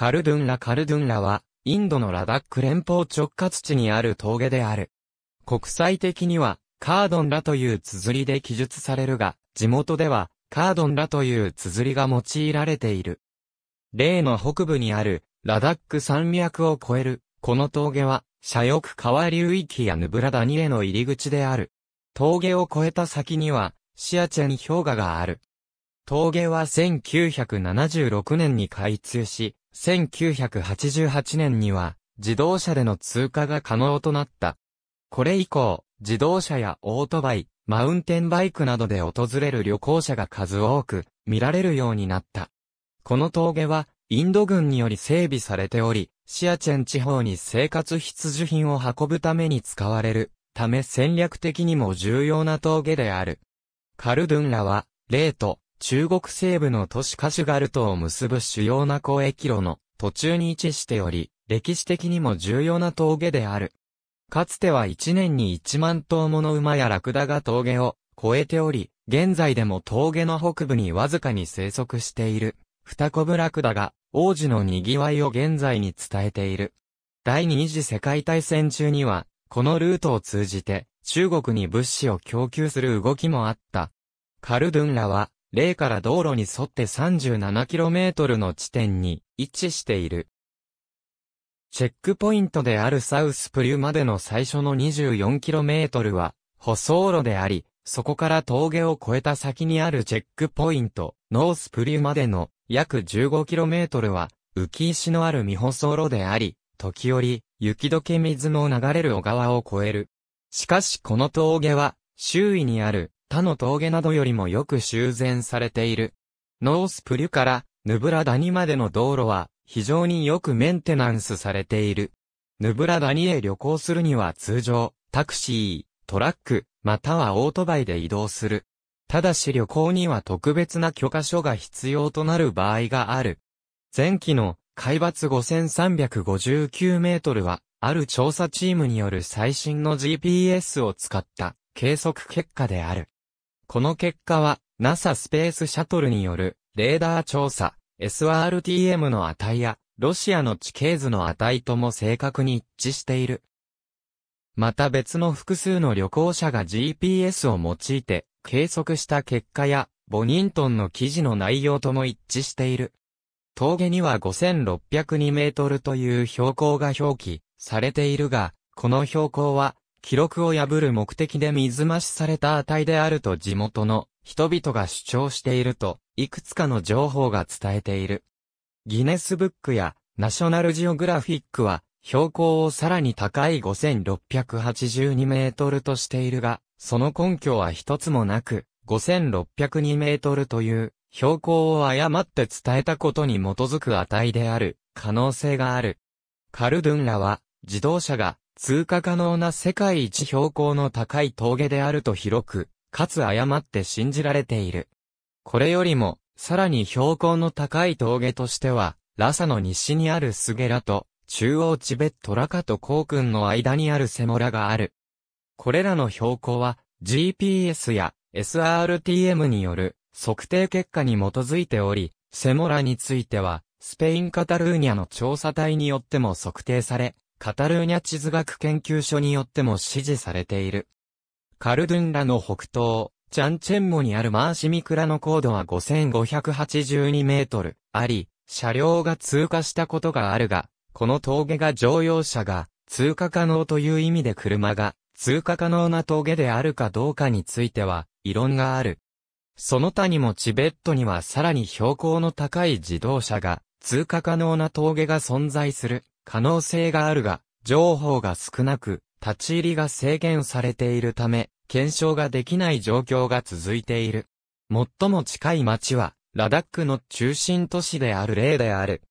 カルドゥンラカルドゥンラは、インドのラダック連邦直轄地にある峠である。国際的には、カードンラという綴りで記述されるが、地元では、カードンラという綴りが用いられている。例の北部にある、ラダック山脈を越える、この峠は、社翼川流域やヌブラダニへの入り口である。峠を越えた先には、シアチェン氷河がある。峠は1976年に開通し、1988年には自動車での通過が可能となった。これ以降、自動車やオートバイ、マウンテンバイクなどで訪れる旅行者が数多く見られるようになった。この峠はインド軍により整備されており、シアチェン地方に生活必需品を運ぶために使われるため戦略的にも重要な峠である。カルドゥンラは、レート、中国西部の都市カシュガルトを結ぶ主要な交易路の途中に位置しており、歴史的にも重要な峠である。かつては1年に1万頭もの馬やラクダが峠を越えており、現在でも峠の北部にわずかに生息している、二コブラクダが王子の賑わいを現在に伝えている。第二次世界大戦中には、このルートを通じて中国に物資を供給する動きもあった。カルドゥンラは例から道路に沿って 37km の地点に位置している。チェックポイントであるサウスプリュまでの最初の 24km は、舗装路であり、そこから峠を越えた先にあるチェックポイント、ノースプリュまでの約 15km は、浮石のある未舗装路であり、時折、雪解け水の流れる小川を越える。しかしこの峠は、周囲にある他の峠などよりもよく修繕されている。ノースプリュからヌブラダニまでの道路は非常によくメンテナンスされている。ヌブラダニへ旅行するには通常、タクシー、トラック、またはオートバイで移動する。ただし旅行には特別な許可書が必要となる場合がある。前期の海抜5359メートルは、ある調査チームによる最新の GPS を使った計測結果である。この結果は、NASA スペースシャトルによる、レーダー調査、SRTM の値や、ロシアの地形図の値とも正確に一致している。また別の複数の旅行者が GPS を用いて計測した結果や、ボニントンの記事の内容とも一致している。峠には5602メートルという標高が表記されているが、この標高は記録を破る目的で水増しされた値であると地元の人々が主張していると、いくつかの情報が伝えている。ギネスブックやナショナルジオグラフィックは、標高をさらに高い5682メートルとしているが、その根拠は一つもなく、5602メートルという、標高を誤って伝えたことに基づく値である、可能性がある。カルドゥンらは、自動車が通過可能な世界一標高の高い峠であると広く、かつ誤って信じられている。これよりも、さらに標高の高い峠としては、ラサの西にあるスゲラと、中央チベットラカとコークンの間にあるセモラがある。これらの標高は、GPS や SRTM による測定結果に基づいており、セモラについては、スペインカタルーニャの調査隊によっても測定され、カタルーニャ地図学研究所によっても支持されている。カルドゥンラの北東、チャンチェンモにあるマーシミクラの高度は5582メートルあり、車両が通過したことがあるが、この峠が乗用車が通過可能という意味で車が通過可能な峠であるかどうかについては異論がある。その他にもチベットにはさらに標高の高い自動車が通過可能な峠が存在する。可能性があるが、情報が少なく、立ち入りが制限されているため、検証ができない状況が続いている。最も近い町は、ラダックの中心都市である例である。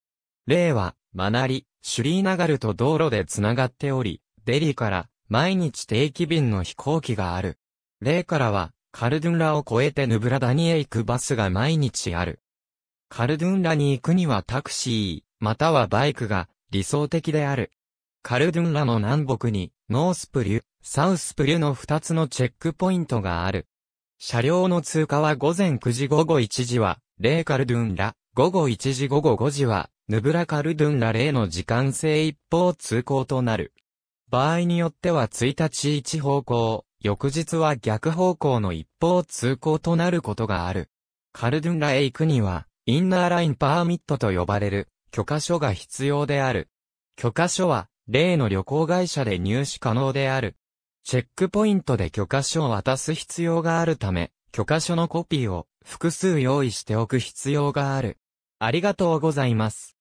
例は、マナリ、シュリーナガルと道路でつながっており、デリから毎日定期便の飛行機がある。例からは、カルドゥンラを越えてヌブラダニへ行くバスが毎日ある。カルドゥンラに行くにはタクシー、またはバイクが理想的である。カルドゥンラの南北に、ノースプリュ、サウスプリュの2つのチェックポイントがある。車両の通過は午前9時午後1時は、レイカルドゥンラ、午後1時午後5時は、ヌブラカルドゥンラレイの時間制一方通行となる。場合によっては1日1方向、翌日は逆方向の一方通行となることがある。カルドゥンラへ行くには、インナーラインパーミットと呼ばれる、許可書が必要である。許可書は、例の旅行会社で入手可能である。チェックポイントで許可書を渡す必要があるため、許可書のコピーを複数用意しておく必要がある。ありがとうございます。